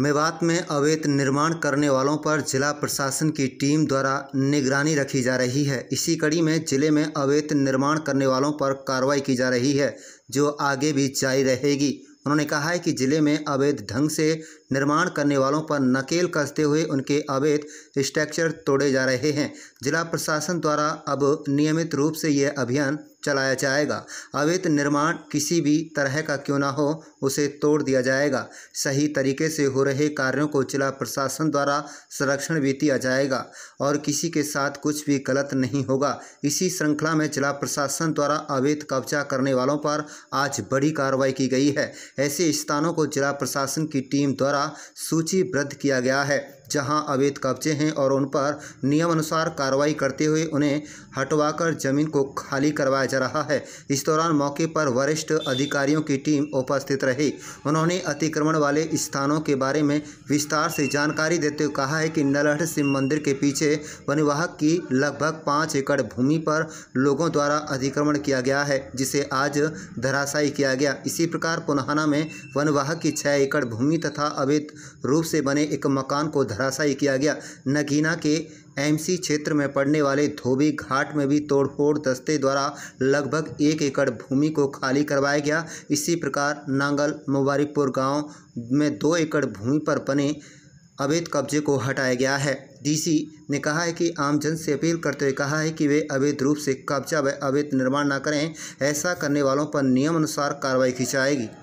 मेवात में अवैध निर्माण करने वालों पर जिला प्रशासन की टीम द्वारा निगरानी रखी जा रही है इसी कड़ी में जिले में अवैध निर्माण करने वालों पर कार्रवाई की जा रही है जो आगे भी जारी रहेगी उन्होंने कहा है कि जिले में अवैध ढंग से निर्माण करने वालों पर नकेल कसते हुए उनके अवैध स्ट्रक्चर तोड़े जा रहे हैं जिला प्रशासन द्वारा अब नियमित रूप से यह अभियान चलाया जाएगा अवैध निर्माण किसी भी तरह का क्यों ना हो उसे तोड़ दिया जाएगा सही तरीके से हो रहे कार्यों को जिला प्रशासन द्वारा संरक्षण भी दिया जाएगा और किसी के साथ कुछ भी गलत नहीं होगा इसी श्रृंखला में जिला प्रशासन द्वारा अवैध कब्जा करने वालों पर आज बड़ी कार्रवाई की गई है ऐसे स्थानों को जिला प्रशासन की टीम द्वारा सूचीबद्ध किया गया है जहां अवैध कब्जे हैं और उन पर नियमानुसार कार्रवाई करते हुए उन्हें हटवाकर जमीन को खाली करवाया जा रहा है इस दौरान मौके पर वरिष्ठ अधिकारियों की टीम उपस्थित रही उन्होंने अतिक्रमण वाले स्थानों के बारे में विस्तार से जानकारी देते हुए कहा है कि नलहट शिव मंदिर के पीछे वनवाहक की लगभग पाँच एकड़ भूमि पर लोगों द्वारा अतिक्रमण किया गया है जिसे आज धराशायी किया गया इसी प्रकार पुनहाना में वनवाहक की छः एकड़ भूमि तथा अवैध रूप से बने एक मकान को धरा धराशायी किया गया नगीना के एमसी क्षेत्र में पड़ने वाले धोबी घाट में भी तोड़फोड़ दस्ते द्वारा लगभग एक एकड़ भूमि को खाली करवाया गया इसी प्रकार नांगल मुबारकपुर गांव में दो एकड़ भूमि पर बने अवैध कब्जे को हटाया गया है डीसी ने कहा है कि आमजन से अपील करते हुए कहा है कि वे अवैध रूप से कब्जा व अवैध निर्माण न करें ऐसा करने वालों पर नियम अनुसार कार्रवाई की जाएगी